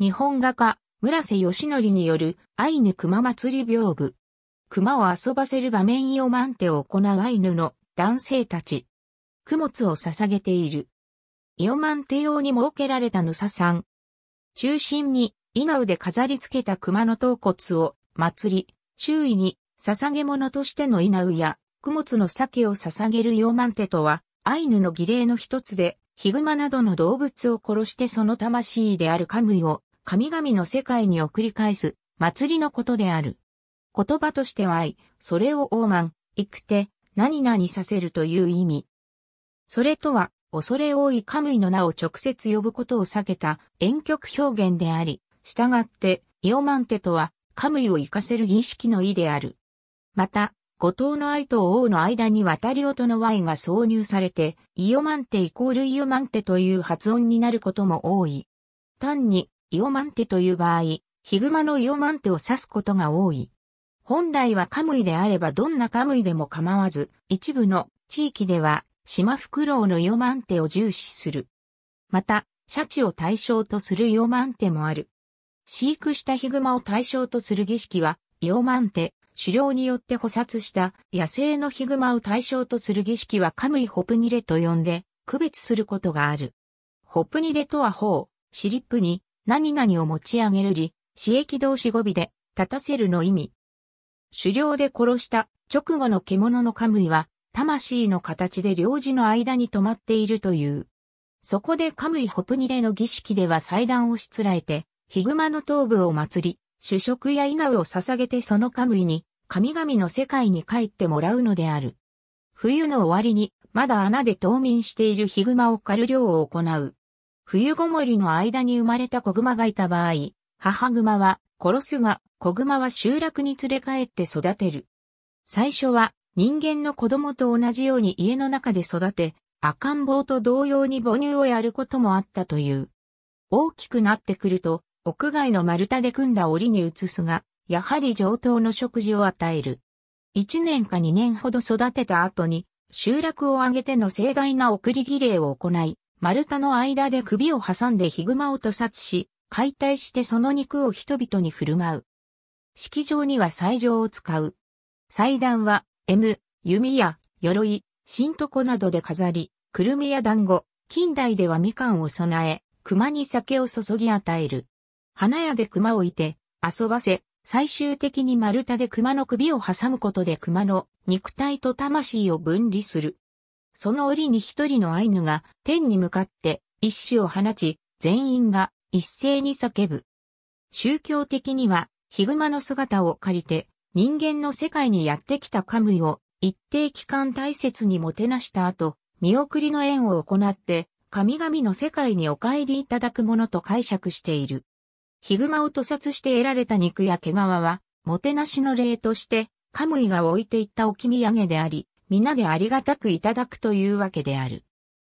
日本画家、村瀬義則によるアイヌ熊祭り屏風。熊を遊ばせる場面用マンテを行うアイヌの男性たち。供物を捧げている。イオマンテ用に設けられたヌサさん。中心に、イナウで飾り付けた熊の頭骨を祭り、周囲に捧げ物としてのイナウや、供物の酒を捧げるイオマンテとは、アイヌの儀礼の一つで、ヒグマなどの動物を殺してその魂であるカムイを神々の世界に送り返す祭りのことである。言葉としては愛、それをオーマン、行くて、何々させるという意味。それとは、恐れ多い神の名を直接呼ぶことを避けた遠曲表現であり、従って、イオマンテとは、神を生かせる儀式の意である。また、五島の愛と王の間に渡り音の愛が挿入されて、イオマンテイコールイオマンテという発音になることも多い。単に、イオマンテという場合、ヒグマのイオマンテを指すことが多い。本来はカムイであればどんなカムイでも構わず、一部の地域では、シマフクロウのイオマンテを重視する。また、シャチを対象とするイオマンテもある。飼育したヒグマを対象とする儀式は、イオマンテ、狩猟によって捕殺した野生のヒグマを対象とする儀式はカムイホプニレと呼んで、区別することがある。ホプニレとはシリップに、何々を持ち上げるり、私益同士語尾で、立たせるの意味。狩猟で殺した直後の獣のカムイは、魂の形で領事の間に止まっているという。そこでカムイホプニレの儀式では祭壇をしつらえて、ヒグマの頭部を祭り、主食や稲を捧げてそのカムイに、神々の世界に帰ってもらうのである。冬の終わりに、まだ穴で冬眠しているヒグマを狩る漁を行う。冬ごもりの間に生まれた子熊がいた場合、母熊は殺すが、子熊は集落に連れ帰って育てる。最初は人間の子供と同じように家の中で育て、赤ん坊と同様に母乳をやることもあったという。大きくなってくると、屋外の丸太で組んだ檻に移すが、やはり上等の食事を与える。1年か2年ほど育てた後に、集落を挙げての盛大な送り儀礼を行い、丸太の間で首を挟んでヒグマを屠殺し、解体してその肉を人々に振る舞う。式場には祭場を使う。祭壇は、M、弓や、鎧、新床などで飾り、くるみや団子、近代ではみかんを備え、熊に酒を注ぎ与える。花屋で熊をいて、遊ばせ、最終的に丸太で熊の首を挟むことで熊の肉体と魂を分離する。その折に一人のアイヌが天に向かって一種を放ち、全員が一斉に叫ぶ。宗教的には、ヒグマの姿を借りて、人間の世界にやってきたカムイを一定期間大切にもてなした後、見送りの縁を行って、神々の世界にお帰りいただくものと解釈している。ヒグマを屠殺して得られた肉や毛皮は、もてなしの礼として、カムイが置いていった置き土産であり、皆でありがたくいただくというわけである。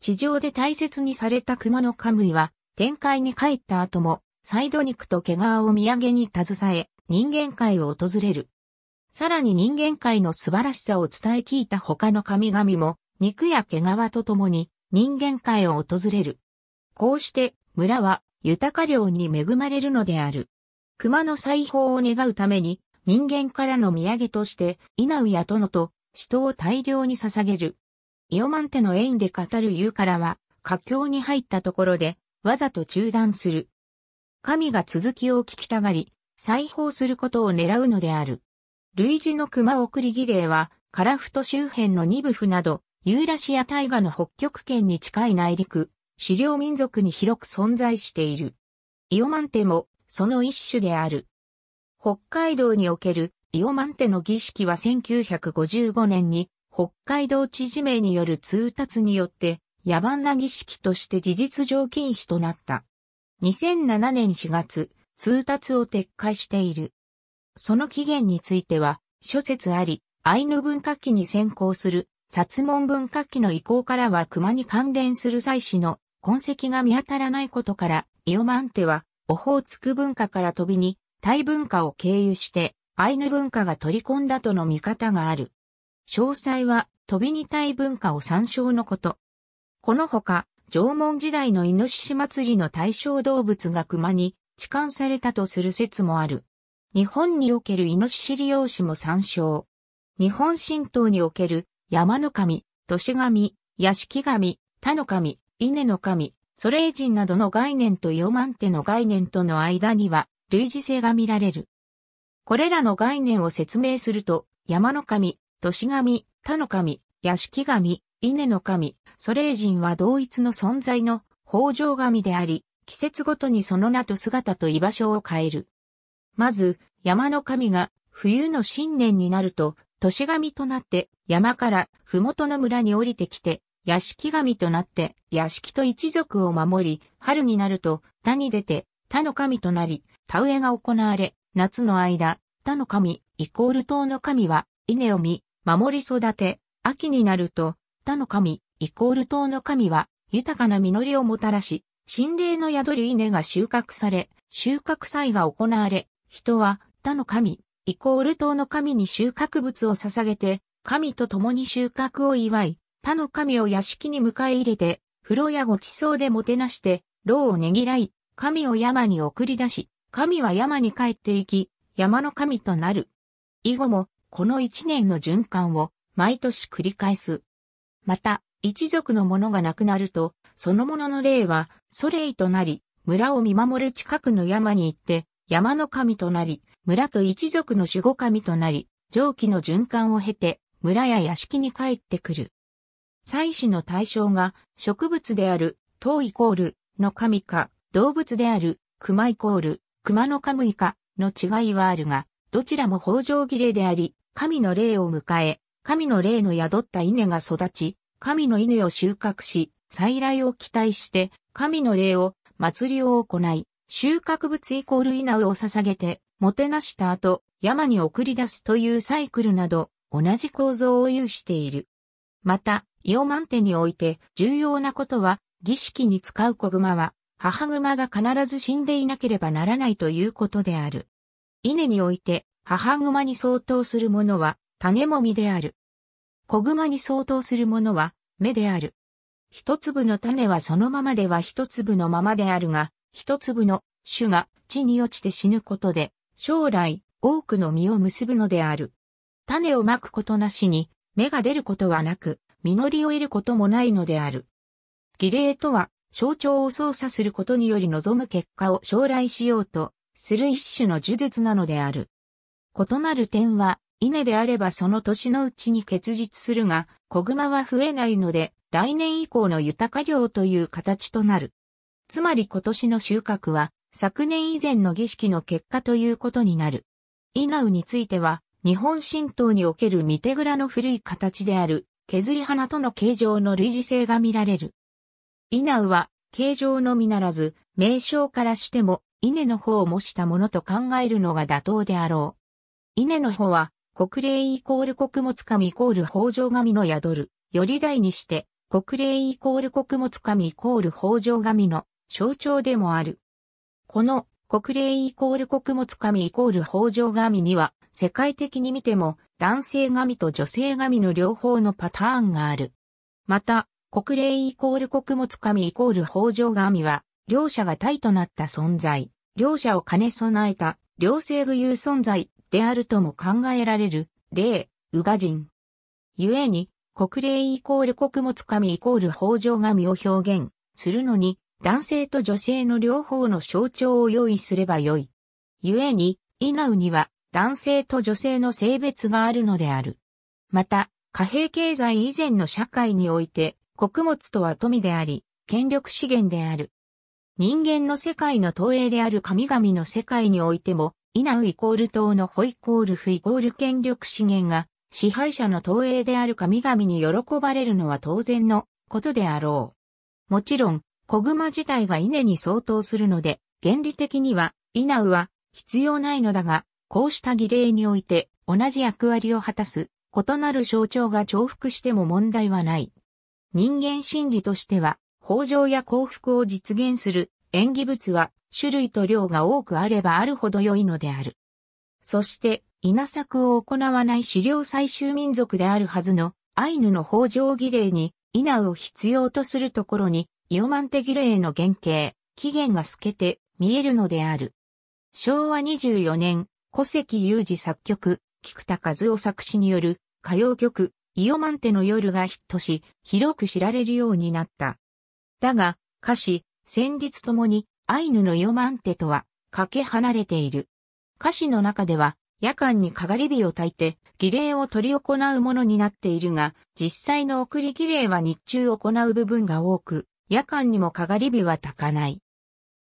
地上で大切にされた熊のカムイは、天界に帰った後も、サイド肉と毛皮を土産に携え、人間界を訪れる。さらに人間界の素晴らしさを伝え聞いた他の神々も、肉や毛皮と共に人間界を訪れる。こうして村は豊か量に恵まれるのである。熊の裁縫を願うために人間からの土産として稲うや殿と死闘を大量に捧げる。イオマンテの縁で語る言うからは、佳境に入ったところで、わざと中断する。神が続きを聞きたがり、裁縫することを狙うのである。類似の熊送り儀礼は、カラフト周辺のニブフなど、ユーラシア大河の北極圏に近い内陸、狩猟民族に広く存在している。イオマンテも、その一種である。北海道におけるイオマンテの儀式は1955年に北海道知事名による通達によって野蛮な儀式として事実上禁止となった。2007年4月、通達を撤回している。その起源については、諸説あり、アイヌ文化期に先行する、薩門文化期の移行からは熊に関連する祭祀の痕跡が見当たらないことから、イオマンテは、オホーツク文化から飛びに、タイ文化を経由して、アイヌ文化が取り込んだとの見方がある。詳細は、飛びにたい文化を参照のこと。このほか、縄文時代のイノシシ祭りの対象動物が熊に痴漢されたとする説もある。日本におけるイノシシ利用史も参照。日本神道における山の神、都市神、屋敷神、他の神、稲の神、ソレイ人などの概念とヨマンテの概念との間には類似性が見られる。これらの概念を説明すると、山の神、都市神、他の神、屋敷神、稲の神、祖霊人は同一の存在の北条神であり、季節ごとにその名と姿と居場所を変える。まず、山の神が冬の新年になると、都市神となって山から麓の村に降りてきて、屋敷神となって屋敷と一族を守り、春になると他に出て他の神となり、田植えが行われ、夏の間、他の神、イコール党の神は、稲を見、守り育て、秋になると、他の神、イコール党の神は、豊かな実りをもたらし、神霊の宿り稲が収穫され、収穫祭が行われ、人は、他の神、イコール党の神に収穫物を捧げて、神と共に収穫を祝い、他の神を屋敷に迎え入れて、風呂やご馳走でもてなして、牢をねぎらい、神を山に送り出し、神は山に帰って行き、山の神となる。以後も、この一年の循環を、毎年繰り返す。また、一族の者が亡くなると、その者の霊は、ソレイとなり、村を見守る近くの山に行って、山の神となり、村と一族の守護神となり、上記の循環を経て、村や屋敷に帰ってくる。祭祀の対象が、植物である、塔イコール、の神か、動物である、熊イコール、熊のカムイかの違いはあるが、どちらも豊穣儀礼であり、神の霊を迎え、神の霊の宿った稲が育ち、神の稲を収穫し、再来を期待して、神の霊を、祭りを行い、収穫物イコール稲を捧げて、もてなした後、山に送り出すというサイクルなど、同じ構造を有している。また、イオマンテにおいて重要なことは、儀式に使う小熊は、母熊が必ず死んでいなければならないということである。稲において、母熊に相当するものは、種もみである。子熊に相当するものは、芽である。一粒の種はそのままでは一粒のままであるが、一粒の種が地に落ちて死ぬことで、将来多くの実を結ぶのである。種をまくことなしに、芽が出ることはなく、実りを得ることもないのである。儀礼とは、象徴を操作することにより望む結果を将来しようとする一種の呪術なのである。異なる点は、稲であればその年のうちに結実するが、小熊は増えないので、来年以降の豊か量という形となる。つまり今年の収穫は、昨年以前の儀式の結果ということになる。稲ウについては、日本神道における御手蔵の古い形である、削り花との形状の類似性が見られる。稲ウは、形状のみならず、名称からしても、稲の方を模したものと考えるのが妥当であろう。稲の方は、国霊イコール穀物神イコール北条神の宿る、より代にして、国霊イコール穀物神イコール北条神の象徴でもある。この国霊イコール穀物神イコール北条神には、世界的に見ても男性神と女性神の両方のパターンがある。また、国霊イコール穀物神イコール北条神は、両者が体となった存在、両者を兼ね備えた、両性具有存在であるとも考えられる、霊、宇賀人。故に、国霊イコール穀物神イコール北条神を表現するのに、男性と女性の両方の象徴を用意すればよい。故に、稲ウには男性と女性の性別があるのである。また、貨幣経済以前の社会において、穀物とは富であり、権力資源である。人間の世界の投影である神々の世界においても、イナウイコール党のホイコールフイコール権力資源が、支配者の投影である神々に喜ばれるのは当然のことであろう。もちろん、子熊自体が稲に相当するので、原理的には、イナウは必要ないのだが、こうした儀礼において同じ役割を果たす異なる象徴が重複しても問題はない。人間心理としては、豊穣や幸福を実現する縁起物は種類と量が多くあればあるほど良いのである。そして、稲作を行わない狩猟採集民族であるはずのアイヌの豊穣儀礼に稲を必要とするところに、イオマンテ儀礼の原型、起源が透けて見えるのである。昭和24年、古関裕二作曲、菊田和夫作詞による歌謡曲、イオマンテの夜がヒットし、広く知られるようになった。だが、歌詞、旋律ともに、アイヌのイオマンテとは、かけ離れている。歌詞の中では、夜間にかがり火を焚いて、儀礼を取り行うものになっているが、実際の送り儀礼は日中行う部分が多く、夜間にもかがり火は焚かない。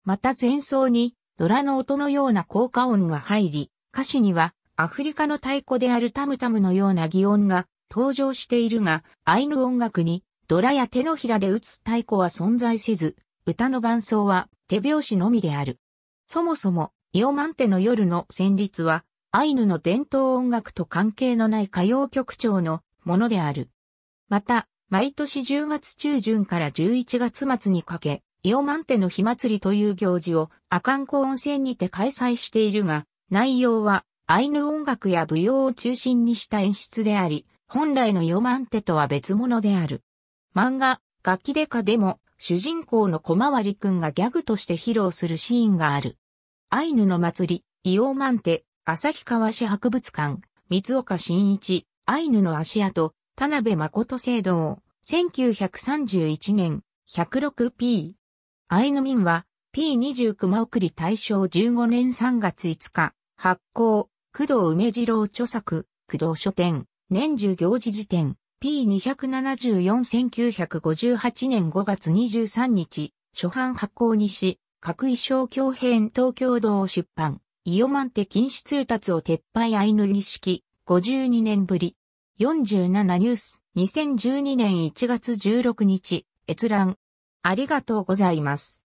また前奏に、ドラの音のような効果音が入り、歌詞には、アフリカの太鼓であるタムタムのような擬音が登場しているが、アイヌ音楽にドラや手のひらで打つ太鼓は存在せず、歌の伴奏は手拍子のみである。そもそも、イオマンテの夜の旋律は、アイヌの伝統音楽と関係のない歌謡曲調のものである。また、毎年10月中旬から11月末にかけ、イオマンテの火祭りという行事をアカンコ温泉にて開催しているが、内容はアイヌ音楽や舞踊を中心にした演出であり、本来のヨマンテとは別物である。漫画、楽器デカでも、主人公の小回りくんがギャグとして披露するシーンがある。アイヌの祭り、硫ーマンテ、日川市博物館、三岡新一、アイヌの足跡、田辺誠聖堂、1931年、106P。アイヌ民は、p 2 9熊送り大正15年3月5日、発行、工藤梅次郎著作、工藤書店。年中行事辞典 P274-1958 年5月23日、初版発行にし、各衣装教編東京堂を出版、イオマンテ禁止通達を撤廃アイヌ儀式、52年ぶり。47ニュース、2012年1月16日、閲覧。ありがとうございます。